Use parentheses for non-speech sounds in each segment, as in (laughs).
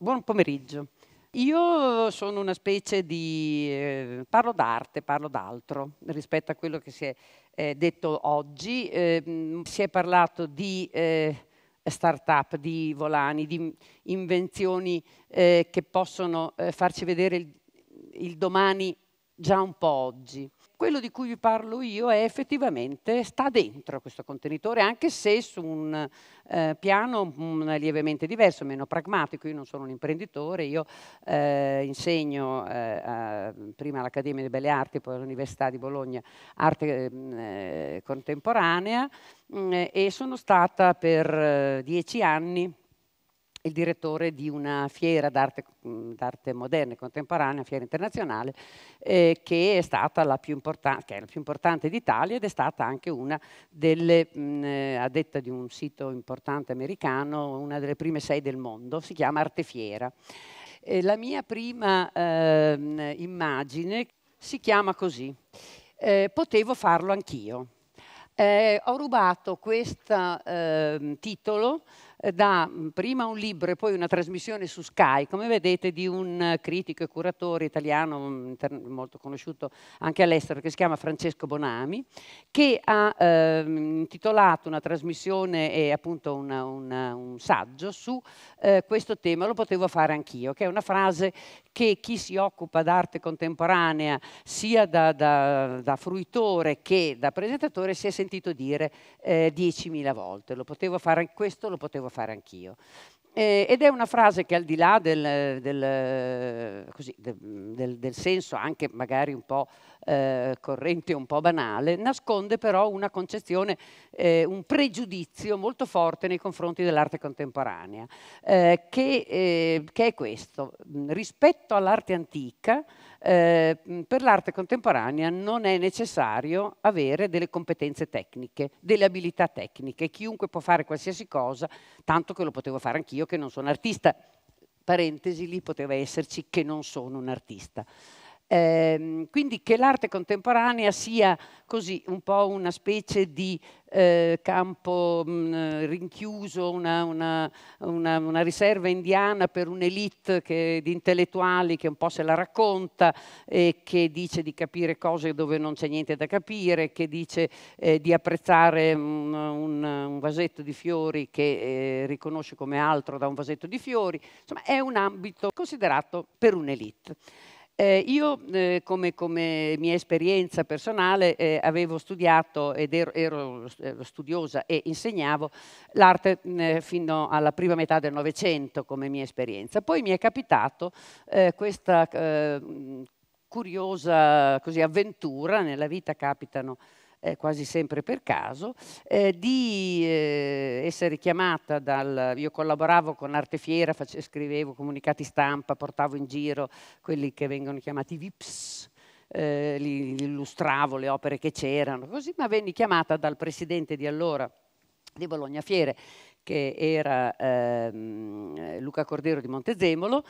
Buon pomeriggio. Io sono una specie di... Eh, parlo d'arte, parlo d'altro rispetto a quello che si è eh, detto oggi. Eh, si è parlato di eh, start-up, di volani, di invenzioni eh, che possono eh, farci vedere il, il domani già un po' oggi. Quello di cui vi parlo io è effettivamente sta dentro questo contenitore, anche se su un eh, piano mh, mm, lievemente diverso, meno pragmatico. Io non sono un imprenditore, io eh, insegno eh, a, prima all'Accademia di Belle Arti, poi all'Università di Bologna arte mm, eh, contemporanea mh, mm, e sono stata per eh, dieci anni il direttore di una fiera d'arte, d'arte moderna e contemporanea, fiera internazionale, eh, che, è stata la più importan- che è la più importante d'Italia ed è stata anche una delle, mh, eh, a detta di un sito importante americano, una delle prime sei del mondo, si chiama Artefiera. Eh, la mia prima eh, immagine si chiama così, eh, potevo farlo anch'io. Eh, ho rubato questo ehm, titolo eh, da mm, prima un libro e poi una trasmissione su Sky, come vedete, di un eh, critico e curatore italiano mm, molto conosciuto anche all'estero che si chiama Francesco Bonami, che ha eh, intitolato una trasmissione e appunto una, una, un saggio su eh, questo tema, lo potevo fare anch'io, che è una frase che chi si occupa d'arte contemporanea, sia da, da, da, fruitore che da presentatore, si è sentito dire eh, 10.000 volte. Lo potevo fare questo, lo potevo devo fare anch'io. Eh, ed è una frase che al di là del, del, così, del, del senso anche magari un po' eh, corrente un po' banale, nasconde però una concezione, eh, un pregiudizio molto forte nei confronti dell'arte contemporanea, eh, che, eh, che, è questo. Mm, rispetto all'arte antica, eh, mm, per l'arte contemporanea non è necessario avere delle competenze tecniche, delle abilità tecniche. Chiunque può fare qualsiasi cosa, tanto che lo potevo fare anch'io che non sono artista. Parentesi, lì poteva esserci che non sono un artista. Eh, quindi che l'arte contemporanea sia così un po' una specie di eh, campo mh, mm, rinchiuso, una, una, una, una, riserva indiana per un'elite di intellettuali che un po' se la racconta e che dice di capire cose dove non c'è niente da capire, che dice eh, di apprezzare un, un, un, vasetto di fiori che eh, riconosce come altro da un vasetto di fiori. Insomma è un ambito considerato per un'elite. Eh, io, eh, come, come, mia esperienza personale, eh, avevo studiato ed ero, ero, eh, studiosa e insegnavo l'arte eh, fino alla prima metà del Novecento come mia esperienza. Poi mi è capitato eh, questa curiosa così, avventura, nella vita capitano eh, quasi sempre per caso, eh, di eh, essere chiamata dal... Io collaboravo con Arte Fiera, face, scrivevo comunicati stampa, portavo in giro quelli che vengono chiamati VIPS, eh, li, li illustravo le opere che c'erano, così, ma venni chiamata dal presidente di allora di Bologna Fiere, che era ehm, Luca Cordero di Montezemolo,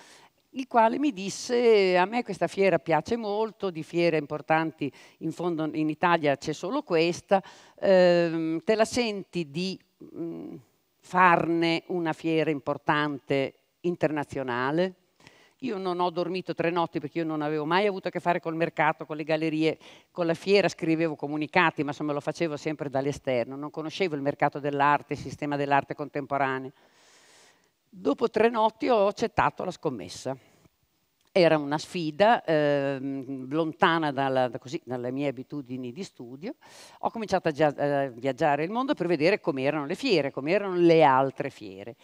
il quale mi disse a me questa fiera piace molto, di fiere importanti in fondo in Italia c'è solo questa, ehm, te la senti di mh, mm, farne una fiera importante internazionale? Io non ho dormito tre notti perché io non avevo mai avuto a che fare col mercato, con le gallerie, con la fiera scrivevo comunicati, ma insomma lo facevo sempre dall'esterno, non conoscevo il mercato dell'arte, il sistema dell'arte contemporanea. Dopo tre notti ho accettato la scommessa era una sfida eh, lontana dalla, da così, dalle mie abitudini di studio. Ho cominciato a, gia- a viaggiare il mondo per vedere come erano le fiere, come erano le altre fiere.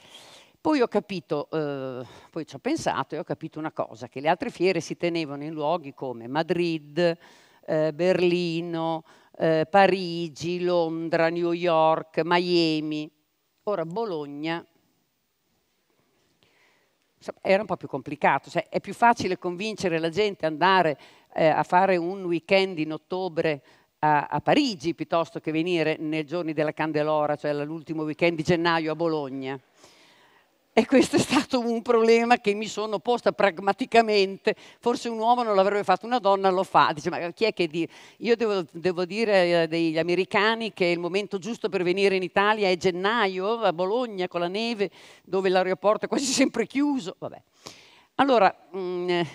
Poi ho capito, eh, poi ci ho pensato e ho capito una cosa, che le altre fiere si tenevano in luoghi come Madrid, eh, Berlino, eh, Parigi, Londra, New York, Miami. Ora Bologna era un po' più complicato, cioè, è più facile convincere la gente ad andare eh, a fare un weekend in ottobre a, a, Parigi piuttosto che venire nei giorni della Candelora, cioè l'ultimo weekend di gennaio a Bologna. E questo è stato un problema che mi sono posta pragmaticamente. Forse un uomo non l'avrebbe fatto, una donna lo fa. Dice, ma chi è che di... Io devo, devo dire agli eh, americani che il momento giusto per venire in Italia è gennaio, a Bologna, con la neve, dove l'aeroporto è quasi (laughs) sempre chiuso. Vabbè. Allora, mh, mm, eh,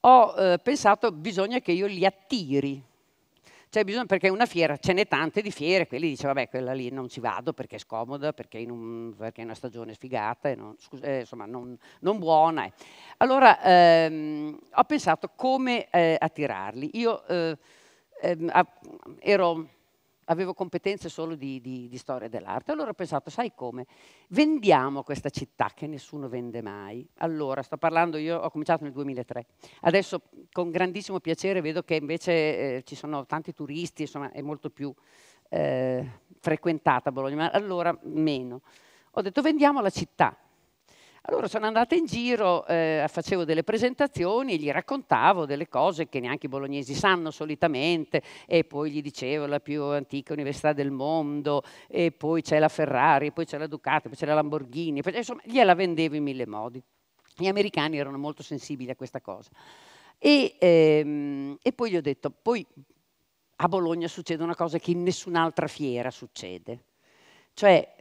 ho eh, pensato, bisogna che io li attiri c'è cioè, bisogno perché una fiera, ce n'è tante di fiere, quelli dice vabbè quella lì non ci vado perché è scomoda, perché, un, perché è una stagione sfigata, non, scusa, eh, insomma non, non, buona. Eh. Allora ehm, ho pensato come eh, attirarli. Io eh, ehm, ero avevo competenze solo di, di, di storia dell'arte. Allora ho pensato, sai come? Vendiamo questa città che nessuno vende mai. Allora, sto parlando, io ho cominciato nel 2003. Adesso con grandissimo piacere vedo che invece eh, ci sono tanti turisti, insomma è molto più eh, frequentata Bologna, ma allora meno. Ho detto vendiamo la città, allora sono andata in giro, eh, facevo delle presentazioni, gli raccontavo delle cose che neanche i bolognesi sanno solitamente e poi gli dicevo la più antica università del mondo e poi c'è la Ferrari, poi c'è la Ducati, poi c'è la Lamborghini, poi, insomma gliela vendevo in mille modi. Gli americani erano molto sensibili a questa cosa. E, ehm, e poi gli ho detto, poi a Bologna succede una cosa che in nessun'altra fiera succede. Cioè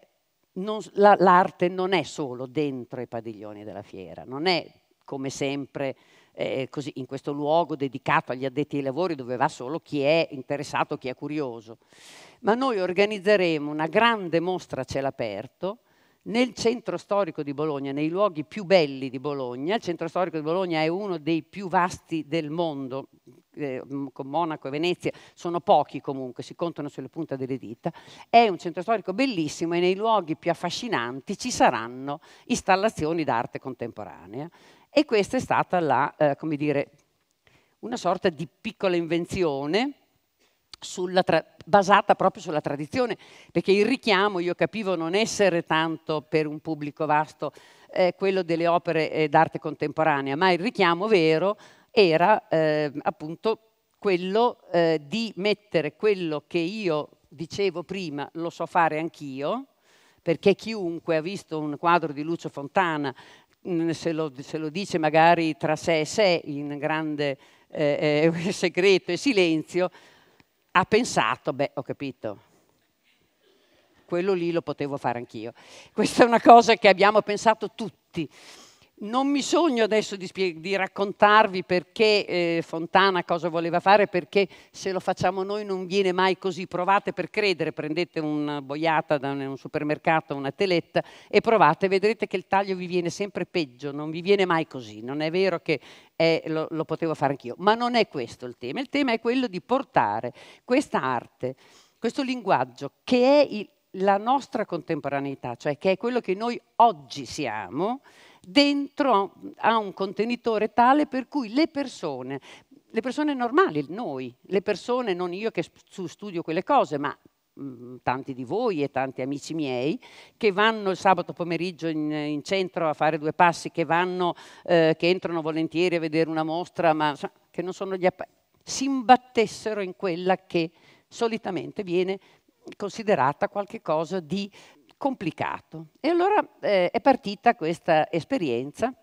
non, la, l'arte non è solo dentro i padiglioni della fiera, non è come sempre eh, eh, così, in questo luogo dedicato agli addetti ai lavori dove va solo chi è interessato, chi è curioso. Ma noi organizzeremo una grande mostra a cielo aperto nel centro storico di Bologna, nei luoghi più belli di Bologna, il centro storico di Bologna è uno dei più vasti del mondo, eh, con Monaco e Venezia, sono pochi comunque, si contano sulle punte delle dita, è un centro storico bellissimo e nei luoghi più affascinanti ci saranno installazioni d'arte contemporanea. E questa è stata la, eh, come dire, una sorta di piccola invenzione basata proprio sulla tradizione, perché il richiamo io capivo non essere tanto per un pubblico vasto eh, quello delle opere eh, d'arte contemporanea, ma il richiamo vero era eh, appunto quello eh, di mettere quello che io dicevo prima, lo so fare anch'io, perché chiunque ha visto un quadro di Lucio Fontana, mm, se, lo, se lo dice magari tra sé e sé in grande eh, eh, (laughs) segreto e silenzio, ha pensato, beh, ho capito, quello lì lo potevo fare anch'io. Questa è una cosa che abbiamo pensato tutti. Non mi sogno adesso di, di raccontarvi perché eh, Fontana cosa voleva fare, perché se lo facciamo noi non viene mai così. Provate per credere, prendete una boiata da un, un supermercato, una teletta e provate, vedrete che il taglio vi viene sempre peggio, non vi viene mai così. Non è vero che è, eh, lo, lo potevo fare anch'io, ma non è questo il tema. Il tema è quello di portare questa arte, questo linguaggio che è il, la nostra contemporaneità, cioè che è quello che noi oggi siamo dentro a un contenitore tale per cui le persone, le persone normali, noi, le persone, non io che studio quelle cose, ma mm, tanti di voi e tanti amici miei che vanno il sabato pomeriggio in, in centro a fare due passi, che, vanno, eh, che entrano volentieri a vedere una mostra, ma che non sono gli appassionati, si imbattessero in quella che solitamente viene considerata qualcosa di complicato. E allora eh, è partita questa esperienza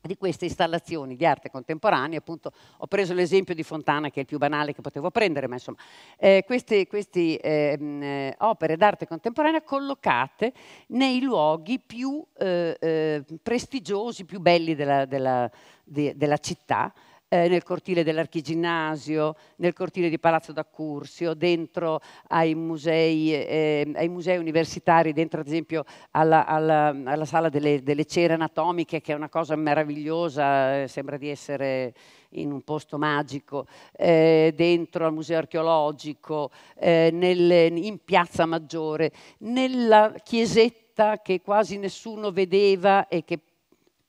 di queste installazioni di arte contemporanea, appunto ho preso l'esempio di Fontana che è il più banale che potevo prendere, ma insomma eh, queste, queste eh, opere d'arte contemporanea collocate nei luoghi più eh, eh, prestigiosi, più belli della, della, de, della città, eh, nel cortile dell'archiginnasio, nel cortile di Palazzo d'Accursio, dentro ai musei, eh, ai musei, universitari, dentro ad esempio alla, alla, alla sala delle, delle cere anatomiche, che è una cosa meravigliosa, eh, sembra di essere in un posto magico, eh, dentro al museo archeologico, eh, nel, in Piazza Maggiore, nella chiesetta che quasi nessuno vedeva e che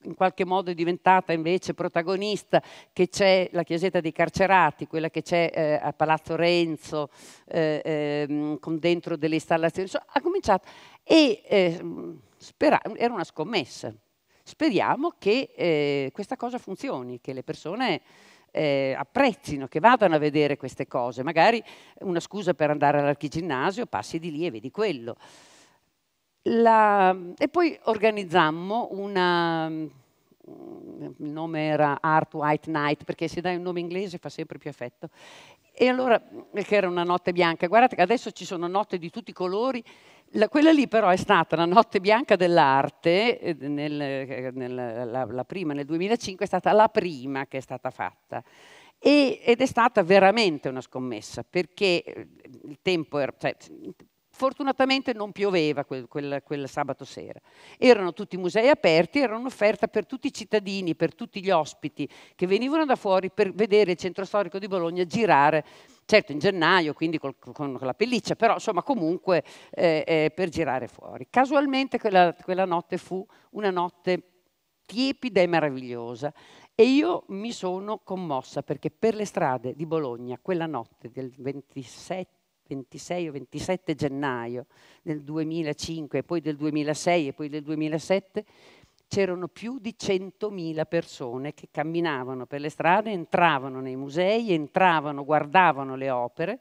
in qualche modo è diventata invece protagonista, che c'è la chiesetta dei carcerati, quella che c'è eh, a Palazzo Renzo, eh, eh, con dentro delle installazioni, insomma, ha cominciato e ehm, spera- era una scommessa. Speriamo che eh, questa cosa funzioni, che le persone eh, apprezzino, che vadano a vedere queste cose. Magari una scusa per andare all'archiginnasio, passi di lì e vedi quello. La, e poi organizzammo una, il nome era Art White Night, perché se dai un nome inglese fa sempre più effetto. E allora, perché era una notte bianca, guardate che adesso ci sono notte di tutti i colori, la, quella lì però è stata la notte bianca dell'arte, eh, nel, eh, nel, la, la, prima nel 2005 è stata la prima che è stata fatta. E, ed è stata veramente una scommessa, perché eh, il tempo era... Cioè, Fortunatamente non pioveva quel, quel, quel, sabato sera. Erano tutti i musei aperti, era un'offerta per tutti i cittadini, per tutti gli ospiti che venivano da fuori per vedere il centro storico di Bologna girare, certo in gennaio, quindi col, con la pelliccia, però insomma comunque eh, eh, per girare fuori. Casualmente quella, quella notte fu una notte tiepida e meravigliosa e io mi sono commossa perché per le strade di Bologna quella notte del 27 26 o 27 gennaio del 2005 e poi del 2006 e poi del 2007 c'erano più di 100.000 persone che camminavano per le strade, entravano nei musei, entravano, guardavano le opere.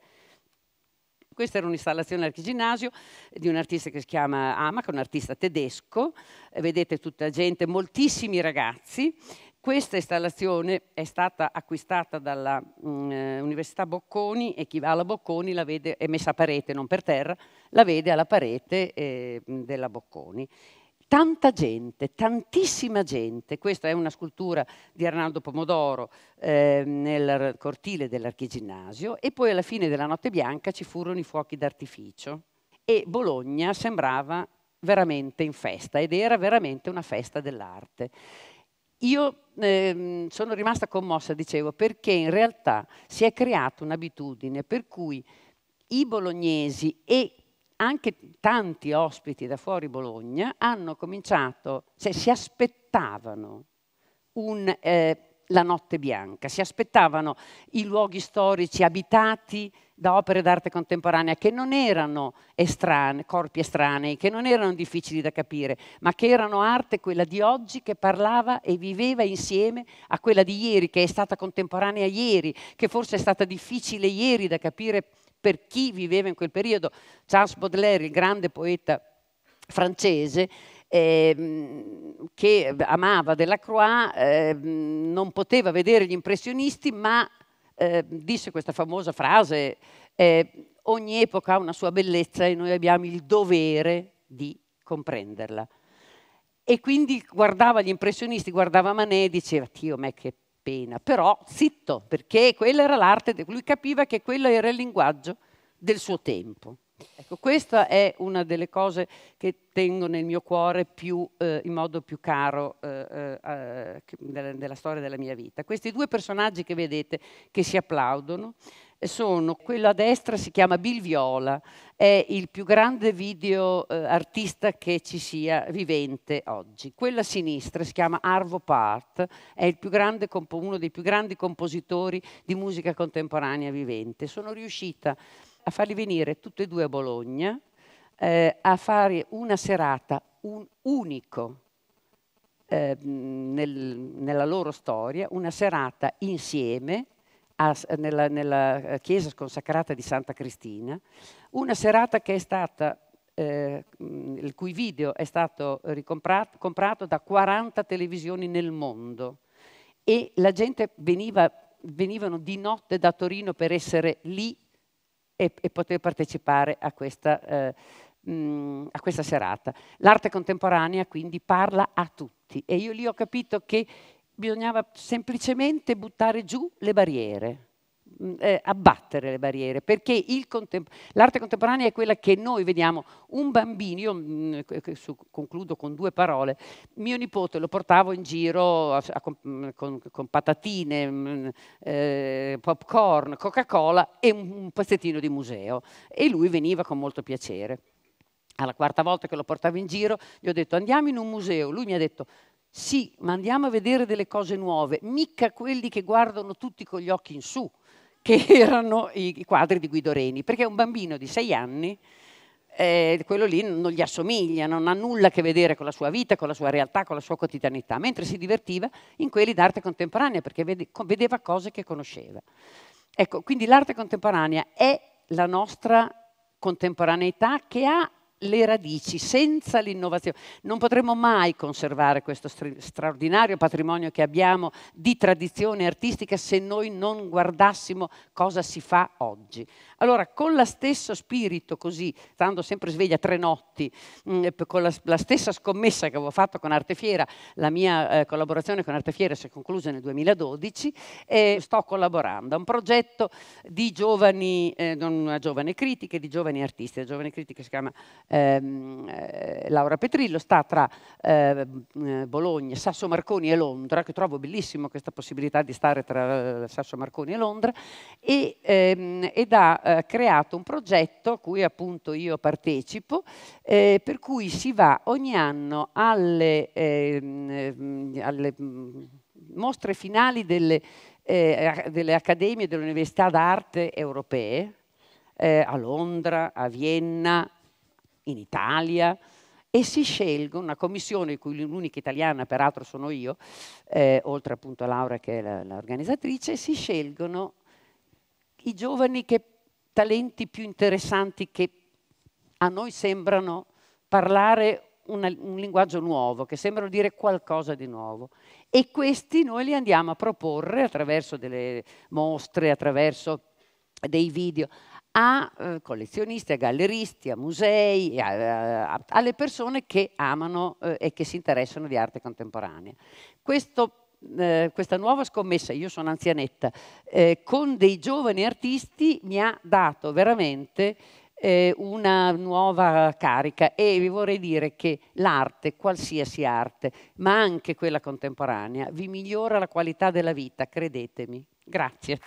Questa era un'installazione all'archiginnasio di un artista che si chiama Amach, un artista tedesco, vedete tutta gente, moltissimi ragazzi, questa installazione è stata acquistata dall'Università mm, eh, Bocconi e chi va alla Bocconi la vede, è messa a parete, non per terra, la vede alla parete eh, mm, della Bocconi. Tanta gente, tantissima gente, questa è una scultura di Arnaldo Pomodoro eh, nel cortile dell'archiginnasio e poi alla fine della notte bianca ci furono i fuochi d'artificio e Bologna sembrava veramente in festa ed era veramente una festa dell'arte. Io eh, sono rimasta commossa, dicevo, perché in realtà si è creata un'abitudine per cui i bolognesi e anche tanti ospiti da fuori Bologna hanno cominciato, cioè si aspettavano un, eh, la notte bianca, si aspettavano i luoghi storici abitati da opere d'arte contemporanea che non erano estrane, corpi estranei, che non erano difficili da capire, ma che erano arte quella di oggi che parlava e viveva insieme a quella di ieri, che è stata contemporanea ieri, che forse è stata difficile ieri da capire per chi viveva in quel periodo. Charles Baudelaire, il grande poeta francese, ehm, che amava Delacroix, eh, non poteva vedere gli impressionisti, ma eh, disse questa famosa frase, eh, ogni epoca ha una sua bellezza e noi abbiamo il dovere di comprenderla. E quindi guardava gli impressionisti, guardava Manet e diceva, Dio, me che pena, però zitto, perché quella era l'arte, lui capiva che quello era il linguaggio del suo tempo. Ecco, questa è una delle cose che tengo nel mio cuore più, eh, in modo più caro eh, eh, della, della, storia della mia vita. Questi due personaggi che vedete, che si applaudono, eh, sono quello a destra si chiama Bill Viola, è il più grande video eh, artista che ci sia vivente oggi. Quello a sinistra si chiama Arvo Part, è grande, uno dei più grandi compositori di musica contemporanea vivente. Sono riuscita a a farli venire tutti e due a Bologna eh, a fare una serata, un unico, eh, nel, nella loro storia, una serata insieme a, nella, nella, eh, chiesa consacrata di Santa Cristina, una serata che è stata, eh, il cui video è stato comprato da 40 televisioni nel mondo e la gente veniva, venivano di notte da Torino per essere lì e, e poter partecipare a questa, eh, mm, a questa serata. L'arte contemporanea quindi parla a tutti e io lì ho capito che bisognava semplicemente buttare giù le barriere Mm, eh, abbattere le barriere, perché contem l'arte contemporanea è quella che noi vediamo un bambino, io mh, mm, eh, su, concludo con due parole, mio nipote lo portavo in giro a, a, con, mm, con, con, patatine, mh, eh, popcorn, Coca-Cola e un, un pezzettino di museo e lui veniva con molto piacere. Alla quarta volta che lo portavo in giro gli ho detto andiamo in un museo, lui mi ha detto sì, ma andiamo a vedere delle cose nuove, mica quelli che guardano tutti con gli occhi in su che (laughs) erano i quadri di Guido Reni, perché un bambino di sei anni, eh, quello lì non gli assomiglia, non ha nulla a che vedere con la sua vita, con la sua realtà, con la sua quotidianità, mentre si divertiva in quelli d'arte contemporanea, perché vedeva cose che conosceva. Ecco, quindi l'arte contemporanea è la nostra contemporaneità che ha le radici, senza l'innovazione. Non potremo mai conservare questo straordinario patrimonio che abbiamo di tradizione artistica se noi non guardassimo cosa si fa oggi. Allora, con lo stesso spirito, così, stando sempre sveglia tre notti, mm, con la, stessa scommessa che avevo fatto con Arte Fiera, la mia eh, collaborazione con Arte Fiera si è conclusa nel 2012, e sto collaborando a un progetto di giovani, eh, non una giovane critica, di giovani artisti, la giovane critica si chiama ehm, eh, Laura Petrillo, sta tra eh, mm, eh, Bologna, Sasso Marconi e Londra, che trovo bellissimo questa possibilità di stare tra eh, Sasso Marconi e Londra, e, ehm, ed ha eh, creato un progetto a cui appunto io partecipo, eh, per cui si va ogni anno alle, ehm, alle mm, mostre finali delle, eh, delle accademie delle università d'arte europee, eh, a Londra, a Vienna, in Italia, e si scelgono una commissione, cui l'unica italiana peraltro sono io, eh, oltre appunto a Laura che è l'organizzatrice, si scelgono i giovani che, talenti più interessanti che a noi sembrano parlare una, un linguaggio nuovo, che sembrano dire qualcosa di nuovo. E questi noi li andiamo a proporre attraverso delle mostre, attraverso dei video, a eh, collezionisti, a galleristi, a musei, a, a, alle persone che amano eh, e che si interessano di arte contemporanea. Questo eh, questa nuova scommessa, io sono anzianetta, eh, con dei giovani artisti mi ha dato veramente eh, una nuova carica e vi vorrei dire che l'arte, qualsiasi arte, ma anche quella contemporanea, vi migliora la qualità della vita, credetemi. Grazie.